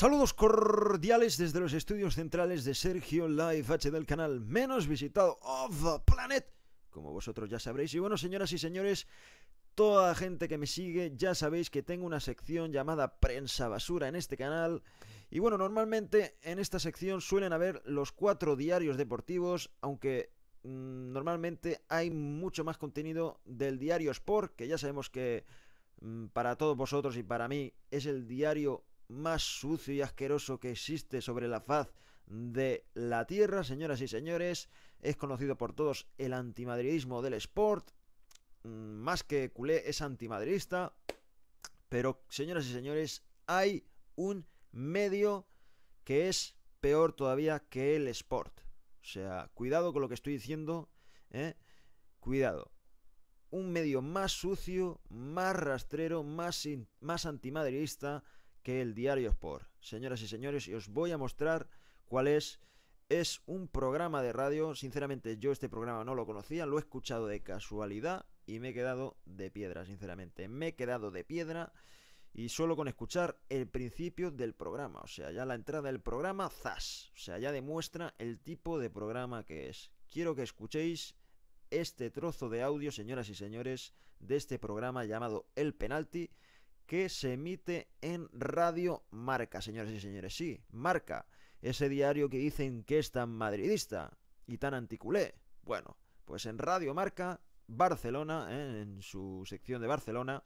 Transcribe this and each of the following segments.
Saludos cordiales desde los estudios centrales de Sergio Live H del canal menos visitado of the planet, como vosotros ya sabréis. Y bueno, señoras y señores, toda la gente que me sigue, ya sabéis que tengo una sección llamada Prensa Basura en este canal. Y bueno, normalmente en esta sección suelen haber los cuatro diarios deportivos, aunque mm, normalmente hay mucho más contenido del diario Sport, que ya sabemos que mm, para todos vosotros y para mí es el diario más sucio y asqueroso que existe sobre la faz de la tierra, señoras y señores. Es conocido por todos el antimadridismo del Sport. Mm, más que culé es antimadridista. Pero, señoras y señores, hay un medio que es peor todavía que el Sport. O sea, cuidado con lo que estoy diciendo. ¿eh? Cuidado un medio más sucio, más rastrero, más, antimadridista que el diario Sport. Señoras y señores, y os voy a mostrar cuál es. Es un programa de radio, sinceramente yo este programa no lo conocía, lo he escuchado de casualidad y me he quedado de piedra, sinceramente. Me he quedado de piedra y solo con escuchar el principio del programa, o sea, ya la entrada del programa, zas, o sea, ya demuestra el tipo de programa que es. Quiero que escuchéis este trozo de audio, señoras y señores, de este programa llamado El Penalti que se emite en Radio Marca, señores y señores. Sí, Marca, ese diario que dicen que es tan madridista y tan anticulé. Bueno, pues en Radio Marca, Barcelona, ¿eh? en su sección de Barcelona,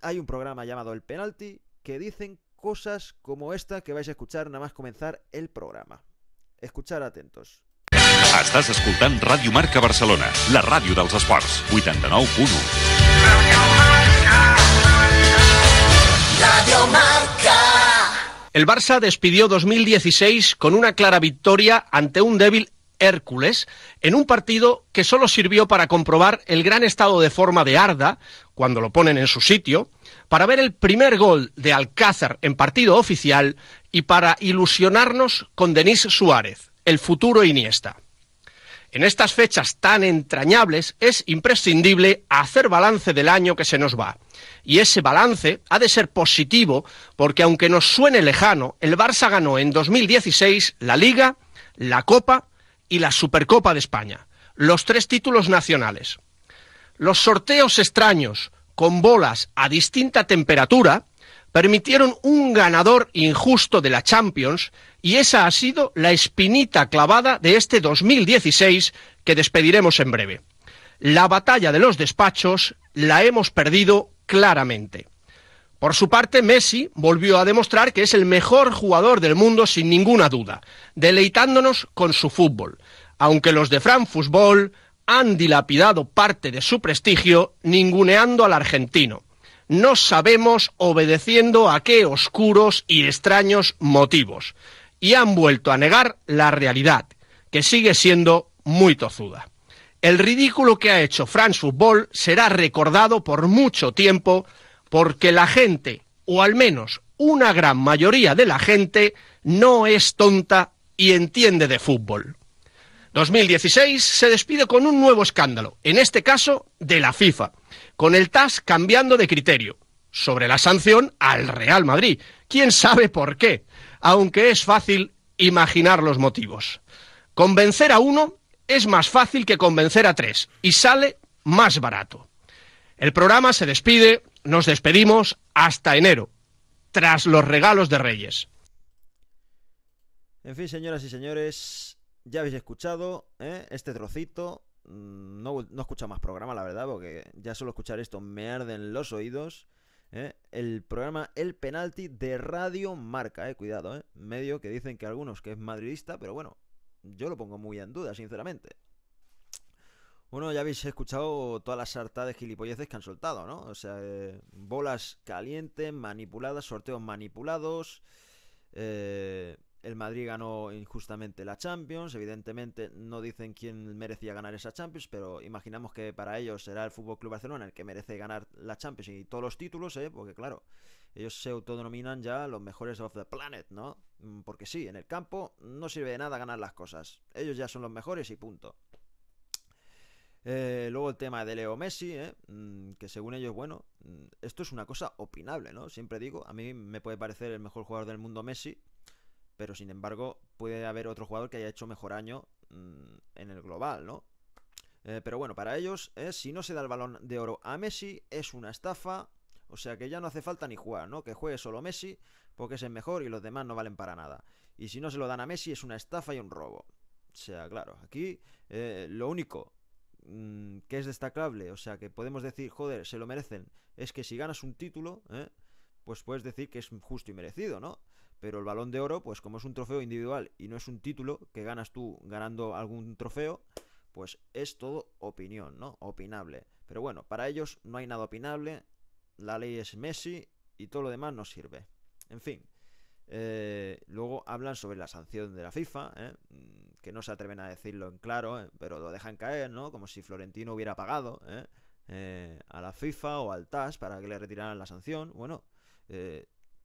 hay un programa llamado El Penalti que dicen cosas como esta que vais a escuchar nada más comenzar el programa. Escuchar atentos. Estás Radio Marca Barcelona, la radio Radio Marca. El Barça despidió 2016 con una clara victoria ante un débil Hércules en un partido que solo sirvió para comprobar el gran estado de forma de Arda, cuando lo ponen en su sitio, para ver el primer gol de Alcázar en partido oficial y para ilusionarnos con Denis Suárez, el futuro Iniesta. En estas fechas tan entrañables es imprescindible hacer balance del año que se nos va. Y ese balance ha de ser positivo porque aunque nos suene lejano, el Barça ganó en 2016 la Liga, la Copa y la Supercopa de España, los tres títulos nacionales. Los sorteos extraños, con bolas a distinta temperatura, permitieron un ganador injusto de la Champions y esa ha sido la espinita clavada de este 2016 que despediremos en breve. La batalla de los despachos la hemos perdido claramente. Por su parte, Messi volvió a demostrar que es el mejor jugador del mundo sin ninguna duda, deleitándonos con su fútbol, aunque los de Frankfurt han dilapidado parte de su prestigio ninguneando al argentino no sabemos obedeciendo a qué oscuros y extraños motivos, y han vuelto a negar la realidad, que sigue siendo muy tozuda. El ridículo que ha hecho France Football será recordado por mucho tiempo porque la gente, o al menos una gran mayoría de la gente, no es tonta y entiende de fútbol. 2016 se despide con un nuevo escándalo, en este caso de la FIFA con el TAS cambiando de criterio sobre la sanción al Real Madrid. ¿Quién sabe por qué? Aunque es fácil imaginar los motivos. Convencer a uno es más fácil que convencer a tres y sale más barato. El programa se despide, nos despedimos hasta enero, tras los regalos de Reyes. En fin, señoras y señores, ya habéis escuchado ¿eh? este trocito Mm, no, no escucha más programa, la verdad, porque ya solo escuchar esto me arden los oídos. ¿eh? El programa El Penalti de Radio Marca, ¿eh? cuidado, ¿eh? medio que dicen que algunos que es madridista, pero bueno, yo lo pongo muy en duda, sinceramente. Bueno, ya habéis escuchado todas las hartades de gilipolleces que han soltado, ¿no? O sea, bolas calientes, manipuladas, sorteos manipulados. Eh, el Madrid ganó injustamente la Champions. Evidentemente no dicen quién merecía ganar esa Champions, pero imaginamos que para ellos será el Fútbol Club Barcelona el que merece ganar la Champions y todos los títulos, ¿eh? porque claro, ellos se autodenominan ya los mejores of the planet, ¿no? Mm, porque sí, en el campo no sirve de nada ganar las cosas. Ellos ya son los mejores y punto. Eh, luego el tema de Leo Messi, ¿eh? mm, que según ellos, bueno, mm, esto es una cosa opinable, ¿no? Siempre digo, a mí me puede parecer el mejor jugador del mundo Messi, pero sin embargo puede haber otro jugador que haya hecho mejor año mm, en el global, ¿no? Eh, pero bueno, para ellos, si no se da el balón de oro a Messi, es una estafa. O sea que ya no hace falta ni jugar, ¿no? Que juegue solo Messi, porque es el mejor y los demás no valen para nada. Y si no se lo dan a Messi, es una estafa y un robo. O sea, claro, aquí eh, lo único mm, que es destacable, o sea, que podemos decir, joder, se lo merecen, es que si ganas un título, ¿eh? pues puedes decir que es justo y merecido, ¿no? pero el balón de oro, pues como es un trofeo individual y no es un título que ganas tú ganando algún trofeo, pues es todo opinión, ¿no? Opinable. Pero bueno, para ellos no hay nada opinable, la ley es Messi y todo lo demás no sirve. En fin. Eh, luego hablan sobre la sanción de la FIFA, ¿eh? mm, que no se atreven a decirlo en claro, ¿eh? pero lo dejan caer, ¿no? Como si Florentino hubiera pagado a la FIFA o al TAS para que le retiraran la sanción. Bueno,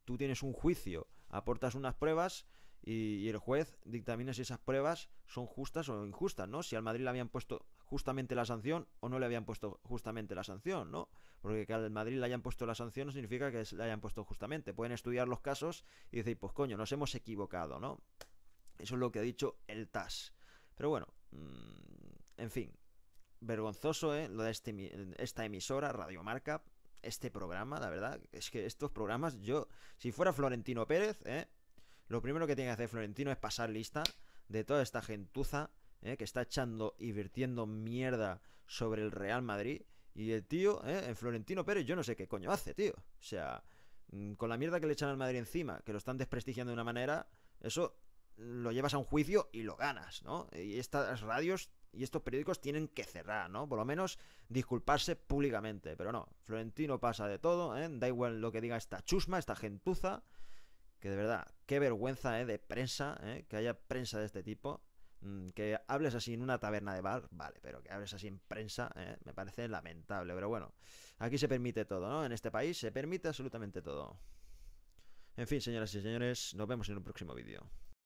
tú tienes un juicio aportas unas pruebas y, el juez dictamina si esas pruebas son justas o injustas, ¿no? Si al Madrid le habían puesto justamente la sanción o no le habían puesto justamente la sanción, ¿no? Porque que al Madrid le hayan puesto la sanción no significa que le hayan puesto justamente. Pueden estudiar los casos y decir, pues coño, nos hemos equivocado, ¿no? Eso es lo que ha dicho el TAS. Pero bueno, mm, en fin, vergonzoso, ¿eh? Lo de este esta emisora, Radio Radiomarca, este programa, la verdad, es que estos programas, yo, si fuera Florentino Pérez, ¿eh? lo primero que tiene que hacer Florentino es pasar lista de toda esta gentuza ¿eh? que está echando y vertiendo mierda sobre el Real Madrid. Y el tío, ¿eh? Florentino Pérez, yo no sé qué coño hace, tío. O sea, mm, con la mierda que le echan al Madrid encima, que lo están desprestigiando de una manera, eso lo llevas a un juicio y lo ganas, ¿no? Y estas radios y estos periódicos tienen que cerrar, ¿no? Por lo menos disculparse públicamente. Pero no, Florentino pasa de todo, ¿eh? Da igual lo que diga esta chusma, esta gentuza. Que de verdad, qué vergüenza ¿eh? de prensa, ¿eh? que haya prensa de este tipo. Mm, que hables así en una taberna de bar, vale, pero que hables así en prensa, ¿eh? me parece lamentable. Pero bueno, aquí se permite todo, ¿no? En este país se permite absolutamente todo. En fin, señoras y señores, nos vemos en un próximo vídeo.